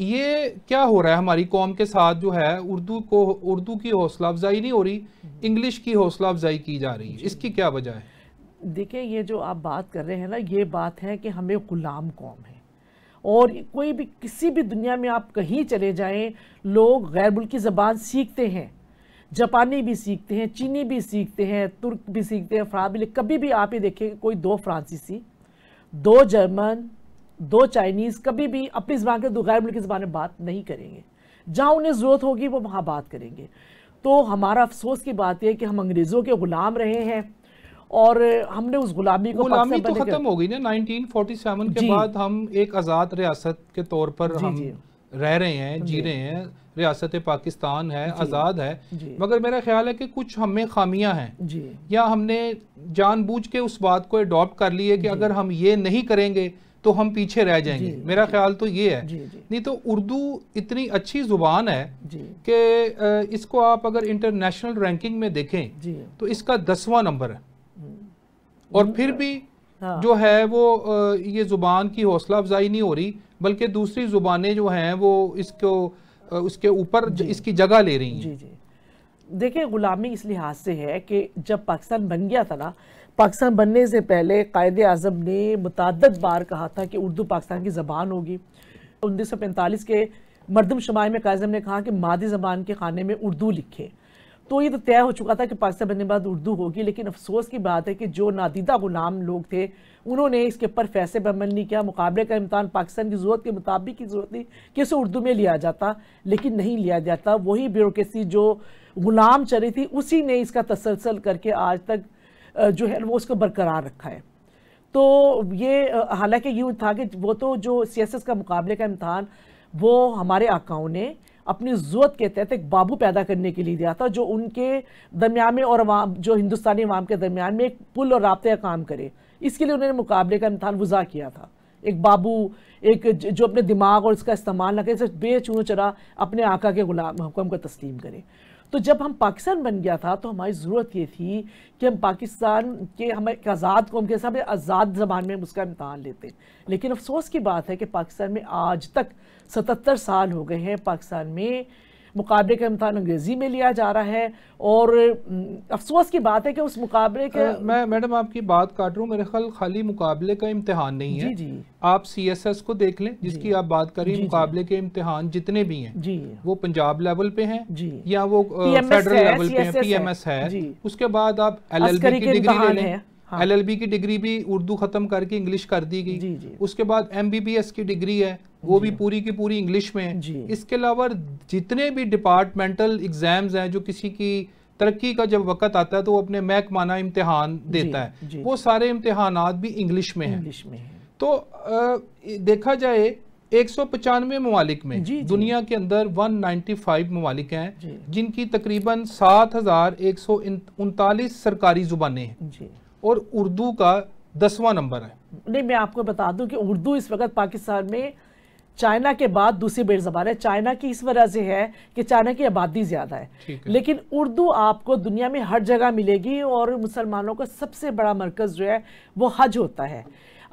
ये क्या हो रहा है हमारी कौम के साथ जो है उर्दू को उर्दू की हौसला अफजाई नहीं हो रही हम्म। इंग्लिश की हौसला अफजाई की जा रही है इसकी क्या वजह है देखिए ये जो आप बात कर रहे हैं ना ये बात है कि हमें गुलाम कौम है और कोई भी किसी भी दुनिया में आप कहीं चले जाएं लोग गैर मुल्की ज़बान सीखते हैं जापानी भी सीखते हैं चीनी भी सीखते हैं तुर्क भी सीखते हैं फ्रांस कभी भी आप ये देखें कोई दो फ्रांसीसी दो जर्मन दो चाइनीज़ कभी भी अपनी ज़बान के दो गैर मुल्की ज़बान में बात नहीं करेंगे जहाँ उन्हें ज़रूरत होगी वो वहाँ बात करेंगे तो हमारा अफसोस की बात यह कि हम अंग्रेज़ों के ग़ुलाम रहे हैं और हमने उस गुलामी को गुलामी तो खत्म हो गई ना 1947 के बाद हम एक आज़ाद रियासत के तौर पर हम रह रहे हैं जी रहे हैं रियासत पाकिस्तान है आज़ाद है मगर मेरा ख्याल है कि कुछ हमें खामियां हैं या हमने जानबूझ के उस बात को अडॉप्ट कर लिए कि अगर हम ये नहीं करेंगे तो हम पीछे रह जाएंगे मेरा ख्याल तो ये है नहीं तो उर्दू इतनी अच्छी जुबान है कि इसको आप अगर इंटरनेशनल रैंकिंग में देखें तो इसका दसवां नंबर है हम्म। और फिर भी हाँ। जो है वो ये ज़ुबान की हौसला अफजाई नहीं हो रही बल्कि दूसरी ज़ुबानें जो हैं वो इसको उसके ऊपर इसकी जगह ले रही हैं देखिए ग़ुलामी इस लिहाज से है कि जब पाकिस्तान बन गया था ना पाकिस्तान बनने से पहले कायद अजम ने मुतद बार कहा था कि उर्दू पाकिस्तान की ज़बान होगी उन्नीस सौ पैंतालीस के मरदम शुमारी में कायद ने कहा कि मादी ज़बान के खाने में उर्दू लिखे तो ये तो तय हो चुका था कि पाकिस्तान बनने के बाद उर्दू होगी लेकिन अफसोस की बात है कि जो नादीदा गुलाम लोग थे उन्होंने इसके ऊपर फैसले पर अमल नहीं किया मुकाबले का इम्तान पाकिस्तान की ज़रूरत के मुताबिक की ज़रूरत थी कि इसे उर्दू में लिया जाता लेकिन नहीं लिया जाता वही ब्यूरोसी जो गुलाम चली थी उसी ने इसका तसलसल करके आज तक जो है वो उसको बरकरार रखा है तो ये हालांकि यूँ था कि वो तो जो सी एस एस का मुकाबले का इम्तहान वो हमारे आकाओं ने अपनी ज़रूरत के तहत एक बाबू पैदा करने के लिए दिया था जो उनके दरमियान में और अवाम जो हिंदुस्तानी अवाम के दरमियान में एक पुल और रबते का काम करे इसके लिए उन्होंने मुकाबले का इम्तहान वज़ा किया था एक बाबू एक जो अपने दिमाग और इसका इस्तेमाल ना करे सिर्फ बेचूँ चरा अपने आका के गुलाम हुक्म को तस्लीम करे तो जब हम पाकिस्तान बन गया था तो हमारी ज़रूरत ये थी कि हम पाकिस्तान के हमें एक आज़ाद कौम के हिसाब आज़ाद ज़बान में हम उसका इम्तहान लेते लेकिन अफसोस की बात है कि पाकिस्तान में आज तक सतर साल हो गए हैं पाकिस्तान में मुकाबले का इम्तान अंग्रेज़ी में लिया जा रहा है और अफसोस की बात है कि उस मुकाबले के आ, मैं मैडम आपकी बात काट रहा हूँ मेरे ख्याल खाली मुकाबले का इम्तहान नहीं है जी जी आप सी एस एस को देख लें जिसकी आप बात करें मुकाबले के इम्तहान जितने भी हैं जी वो पंजाब लेवल पे हैं जी या वो फेडरल लेवल पे है पी एम एस है उसके बाद आप एल एल बी की डिग्री ले लें एल एल बी की डिग्री भी उर्दू खत्म करके इंग्लिश कर दी गई उसके बाद एम बी बी एस की डिग्री है वो भी पूरी की पूरी इंग्लिश में है इसके अलावा जितने भी डिपार्टमेंटल एग्जाम्स हैं जो किसी की तरक्की का जब वक्त आता है तो वो अपने महकमाना इम्तहान देता है वो सारे इम्तहान भी इंग्लिश में हैं है। तो आ, देखा जाए एक सौ पचानवे ममालिक में जी, दुनिया जी। के अंदर 195 ममालिक हैं जिनकी तकरीबन सात हज़ार एक सौ उनतालीस सरकारी ज़ुबानें हैं और उर्दू का दसवां नंबर है नहीं मैं आपको बता दूं कि उर्दू इस वक्त पाकिस्तान में चाइना के बाद दूसरी बड़ी ज़बान है चाइना की इस वजह से है कि चाइना की आबादी ज़्यादा है।, है लेकिन उर्दू आपको दुनिया में हर जगह मिलेगी और मुसलमानों का सबसे बड़ा मरकज़ जो है वो हज होता है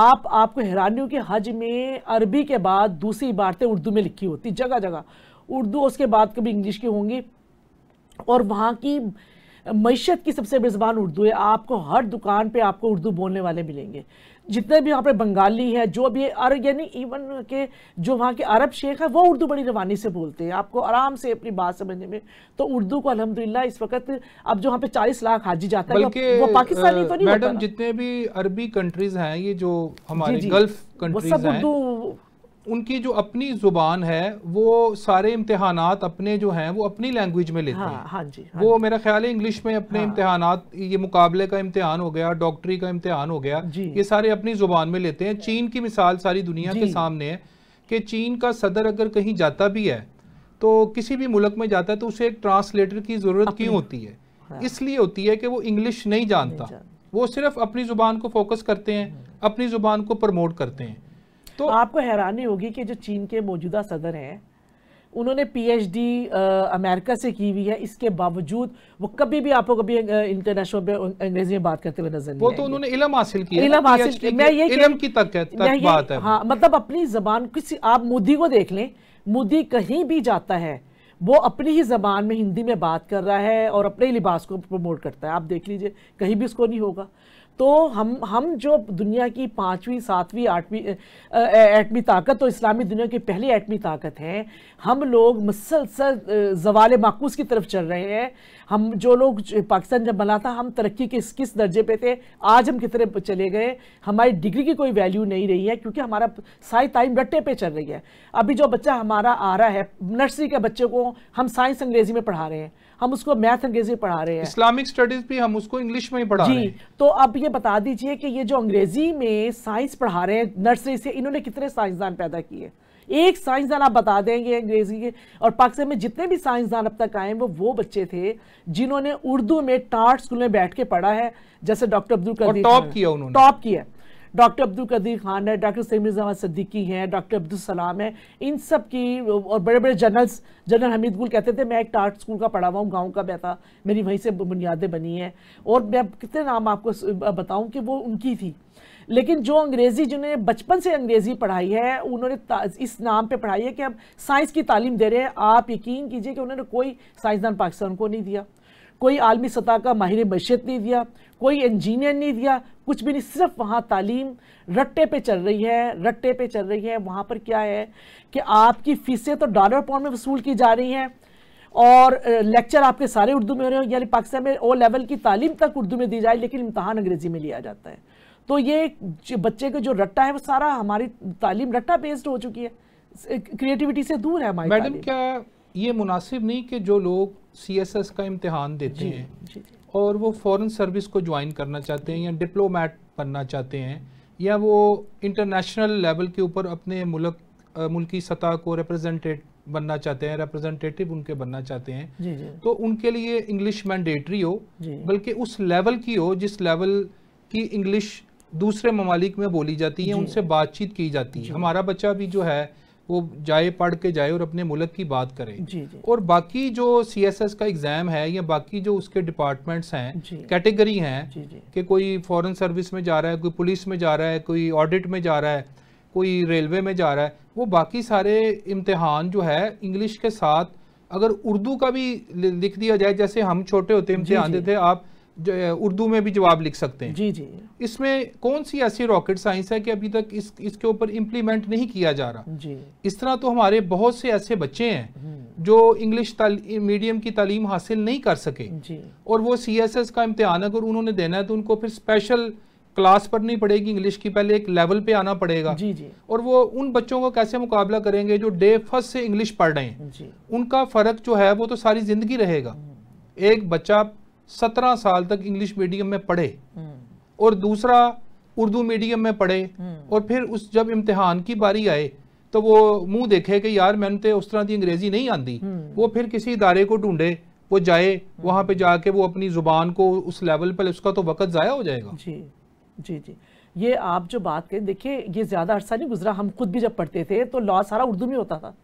आप आपको हैरानी कि हज में अरबी के बाद दूसरी इबारतें उर्दू में लिखी होती जगह जगह उर्दू उसके बाद कभी इंग्लिश की होंगी और वहाँ की मीशत की सबसे बड़ी ज़बान उर्दू है आपको हर दुकान पर आपको उर्दू बोलने वाले मिलेंगे जितने भी यहाँ पर बंगाली है जो भी अरब यानी इवन के जो वहाँ के अरब शेख हैं वो उर्दू बड़ी रवानी से बोलते हैं आपको आराम से अपनी बात समझने में तो उर्दू को अलहमदिल्ला इस वक्त अब जो वहाँ पे चालीस लाख हाजी जाता है वो पाकिस्तानी तो नहीं मैडम जितने भी अरबी कंट्रीज हैं ये जो हमारे गल्फ कंट्रीज हैं उनकी जो अपनी ज़ुबान है वो सारे इम्तहान अपने जो हैं वो अपनी लैंग्वेज में लेते हाँ, हैं हाँ जी, हाँ वो मेरा ख्याल है इंग्लिश में अपने हाँ, इम्तहान ये मुकाबले का इम्तहान हो गया डॉक्टरी का इम्तहान हो गया ये सारे अपनी ज़ुबान में लेते हैं चीन की मिसाल सारी दुनिया के सामने है कि चीन का सदर अगर कहीं जाता भी है तो किसी भी मुल्क में जाता है तो उसे एक ट्रांसलेटर की ज़रूरत क्यों होती है हाँ। इसलिए होती है कि वो इंग्लिश नहीं जानता वो सिर्फ अपनी ज़ुबान को फोकस करते हैं हाँ। अपनी ज़ुबान को प्रमोट करते हैं तो हाँ। आपको हैरानी होगी कि जो चीन के मौजूदा सदर हैं उन्होंने पीएचडी अमेरिका से की हुई है इसके बावजूद वो कभी भी आपको कभी इंटरनेशनल पे अंग्रेजी में बात करते हुए नजर नहीं वो तो उन्होंने इलम हासिल किया इलम हासिल मैं ये इलम की तक, तक बात है हाँ मतलब अपनी जबान किसी आप मोदी को देख लें मोदी कहीं भी जाता है वो अपनी ही जबान में हिंदी में बात कर रहा है और अपने ही लिबास को प्रमोट करता है आप देख लीजिए कहीं भी उसको नहीं होगा तो हम हम जो दुनिया की पाँचवीं सातवीं आठवीं एटमी ताकत तो इस्लामी दुनिया की पहली एटमी ताकत है हम लोग मुसलसल जवाल माकूस की तरफ चल रहे हैं हम जो लोग पाकिस्तान जब बना था हम तरक्की के किस किस दर्जे पे थे आज हम कितने चले गए हमारी डिग्री की कोई वैल्यू नहीं रही है क्योंकि हमारा सारी टाइम रट्टे पे चल रही है अभी जो बच्चा हमारा आ रहा है नर्सरी के बच्चे को हम साइंस अंग्रेज़ी में पढ़ा रहे हैं हम उसको मैथ अंग्रेजी पढ़ा रहे हैं इस्लामिक स्टडीज भी हम उसको इंग्लिश में ही पढ़ा जी रहे हैं। तो अब ये बता दीजिए कि ये जो अंग्रेजी में साइंस पढ़ा रहे हैं नर्सरी से इन्होंने कितने साइंसदान पैदा किए एक साइंसदान आप बता देंगे अंग्रेजी के और पाकिस्तान में जितने भी साइंसदान अब तक आए वो वो बच्चे थे जिन्होंने उर्दू में टार्ट स्कूल में बैठ के पढ़ा है जैसे डॉक्टर अब्दुल टॉप किया उन्होंने टॉप किया डॉक्टर अब्दुल कदीर खान है डॉक्टर सईम निज़ाम सद्दीकी हैं डॉक्टर सलाम है इन सब की और बड़े बड़े जनरल्स जनरल हमीद गुल कहते थे मैं एक टार्ट स्कूल का पढ़ा हुआ हूँ गाँव का मैं मेरी वहीं से बुनियादें बनी हैं और मैं कितने नाम आपको बताऊँ कि वो उनकी थी लेकिन जो अंग्रेज़ी जिन्होंने बचपन से अंग्रेज़ी पढ़ाई है उन्होंने इस नाम पे पढ़ाई है कि हम साइंस की तालीम दे रहे हैं आप यकीन कीजिए कि उन्होंने कोई साइंसदान पाकिस्तान को नहीं दिया कोई आलमी सतह का माहिर मैशियत नहीं दिया कोई इंजीनियर नहीं दिया कुछ भी नहीं सिर्फ वहाँ तालीम रट्टे पे चल रही है रट्टे पे चल रही है वहाँ पर क्या है कि आपकी फ़ीसें तो डॉलर पाउंड में वसूल की जा रही हैं और लेक्चर आपके सारे उर्दू में हो रहे हो यानी पाकिस्तान में ओ लेवल की तालीम तक उर्दू में दी जाए लेकिन इम्तहान अंग्रेज़ी में लिया जाता है तो ये बच्चे का जो रट्टा है वो सारा हमारी तालीम रट्टा बेस्ड हो चुकी है क्रिएटिविटी से दूर है हमारी मैडम क्या ये मुनासिब नहीं कि जो लोग सी एस एस का इम्तहान देते हैं और वो फॉरेन सर्विस को ज्वाइन करना चाहते हैं या डिप्लोमेट बनना चाहते हैं या वो इंटरनेशनल लेवल के ऊपर अपने मुल्क मुल्की सतह को रिप्रेजेंटेट बनना चाहते हैं रिप्रेजेंटेटिव उनके बनना चाहते हैं जी जी। तो उनके लिए इंग्लिश मैंडेटरी हो बल्कि उस लेवल की हो जिस लेवल की इंग्लिश दूसरे ममालिक में बोली जाती है उनसे बातचीत की जाती है हमारा बच्चा भी जो है वो जाए पढ़ के जाए और अपने मुल्क की बात करे जी, जी. और बाकी जो सी एस एस का एग्ज़ाम है या बाकी जो उसके डिपार्टमेंट्स हैं कैटेगरी हैं कि कोई फॉरेन सर्विस में जा रहा है कोई पुलिस में जा रहा है कोई ऑडिट में जा रहा है कोई रेलवे में जा रहा है वो बाकी सारे इम्तहान जो है इंग्लिश के साथ अगर उर्दू का भी लिख दिया जाए जैसे हम छोटे होते इम्तहान देते आप उर्दू में भी जवाब लिख सकते हैं जी जी इसमें कौन सी ऐसी रॉकेट साइंस है कि अभी तक इस इसके ऊपर इम्प्लीमेंट नहीं किया जा रहा जी इस तरह तो हमारे बहुत से ऐसे बच्चे हैं हम्म। जो इंग्लिश मीडियम की तालीम हासिल नहीं कर सके जी और वो सी एस एस का इम्तहान अगर उन्होंने देना है तो उनको फिर स्पेशल क्लास पढ़नी पड़ेगी इंग्लिश की पहले एक लेवल पे आना पड़ेगा जी जी और वो उन बच्चों का कैसे मुकाबला करेंगे जो डे फर्स्ट से इंग्लिश पढ़ रहे हैं उनका फ़र्क जो है वो तो सारी ज़िंदगी रहेगा हम्म। एक बच्चा सत्रह साल तक इंग्लिश मीडियम में पढ़े हम्म। और दूसरा उर्दू मीडियम में पढ़े हम्म। और फिर उस जब इम्तिहान की बारी आए तो वो मुंह देखे कि यार मैंने तो उस तरह की अंग्रेजी नहीं आती हम्म। वो फिर किसी इदारे को ढूंढे वो जाए वहाँ पे जाके वो अपनी ज़ुबान को उस लेवल पर उसका तो वक़्त ज़ाया हो जाएगा जी जी जी ये आप जो बात करें देखिए ये ज़्यादा अर्सा नहीं गुजरा हम खुद भी जब पढ़ते थे तो लॉ सारा उर्दू में होता था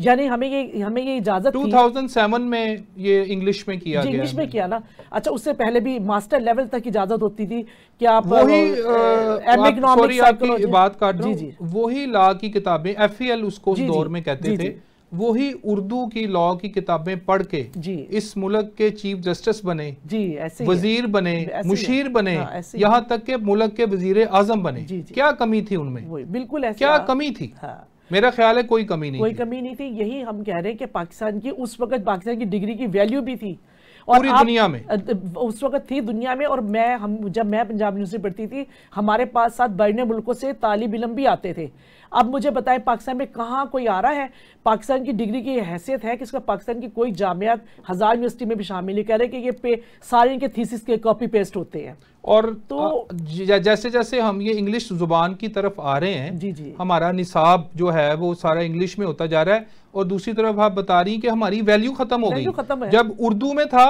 यानी हमें ये हमें ये इजाजत 2007 में ये इंग्लिश में किया गया इंग्लिश में किया ना अच्छा उससे पहले भी मास्टर लेवल तक इजाजत होती थी कि आप वही सॉरी आपकी बात काट जी जी वही लॉ की किताबें एफईएल e उसको उस दौर में कहते थे वही उर्दू की लॉ की किताबें पढ़ के जी इस मुल्क के चीफ जस्टिस बने जी ऐसे वजीर बने मुशीर बने हाँ, यहाँ तक के मुल्क के वजीर आजम बने जी, जी, क्या कमी थी उनमें बिल्कुल ऐसे क्या कमी थी हाँ। मेरा ख्याल है कोई कमी नहीं कोई कमी नहीं थी यही हम कह रहे हैं कि पाकिस्तान की उस वक्त पाकिस्तान की डिग्री की वैल्यू भी थी और पूरी दुनिया में उस वक्त थी दुनिया में और मैं हम जब मैं पंजाब यूनिवर्सिटी पढ़ती थी हमारे पास साथ बड़े मुल्कों से तालिब इलम भी आते थे अब मुझे बताएं पाकिस्तान में कहाँ कोई आ रहा है पाकिस्तान की डिग्री की हैसियत है कि इसका पाकिस्तान की कोई जामियात हज़ार यूनिवर्सिटी में भी शामिल है कह रहे कि ये पे सारे इनके थीसिस के कॉपी पेस्ट होते हैं और तो जैसे जैसे हम ये इंग्लिश जुबान की तरफ आ रहे हैं जी जी हमारा निसाब जो है वो सारा इंग्लिश में होता जा रहा है और दूसरी तरफ आप बता रही कि हमारी वैल्यू खत्म हो गई जब उर्दू में था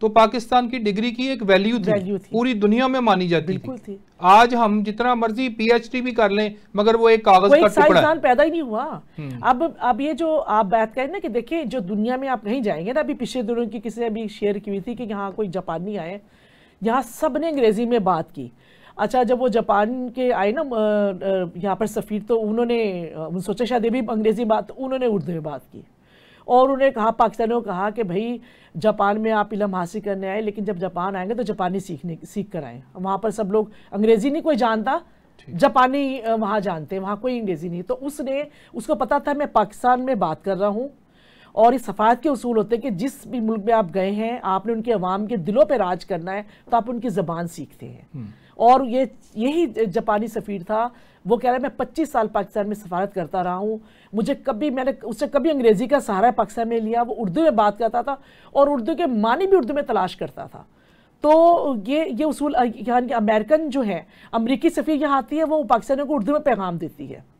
तो पाकिस्तान की डिग्री की एक वैल्यू थी, वैल्यू थी। पूरी दुनिया में मानी जाती थी।, थी आज हम जितना मर्जी पीएचडी भी कर लें मगर वो एक कागज का पैदा ही नहीं हुआ हम्म। अब अब ये जो आप बात करें ना कि देखिए जो दुनिया में आप नहीं जाएंगे ना अभी पिछले दिनों की किसी ने अभी शेयर की हुई थी कि यहाँ कोई जापानी आए यहाँ सब ने अंग्रेज़ी में बात की अच्छा जब वो जापान के आए ना यहाँ पर सफ़ीर तो उन्होंने उन सोचा शायद भी अंग्रेज़ी बात तो उन्होंने उर्दू में बात की और उन्हें कहा पाकिस्तानियों को कहा कि भाई जापान में आप इलम हासिल करने आए लेकिन जब जापान आएंगे तो जापानी सीखने सीख कर आएँ वहाँ पर सब लोग अंग्रेज़ी नहीं कोई जानता जापानी वहाँ जानते हैं वहाँ कोई अंग्रेज़ी नहीं तो उसने उसको पता था मैं पाकिस्तान में बात कर रहा हूँ और इस सफ़ात के असूल होते हैं कि जिस भी मुल्क में आप गए हैं आपने उनके अवाम के दिलों पर राज करना है तो आप उनकी ज़बान सीखते हैं हम्म। और ये यही जापानी सफ़ीर था वो कह रहा है मैं 25 साल पाकिस्तान में सफारत करता रहा हूँ मुझे कभी मैंने उससे कभी अंग्रेज़ी का सहारा पाकिस्तान में लिया वो उर्दू में बात करता था और उर्दू के मानी भी उर्दू में तलाश करता था तो ये ये उसूल यानी अमेरिकन जो है अमरीकी सफ़ीर यहाँ आती है वो पाकिस्तानियों को उर्दू में पैगाम देती है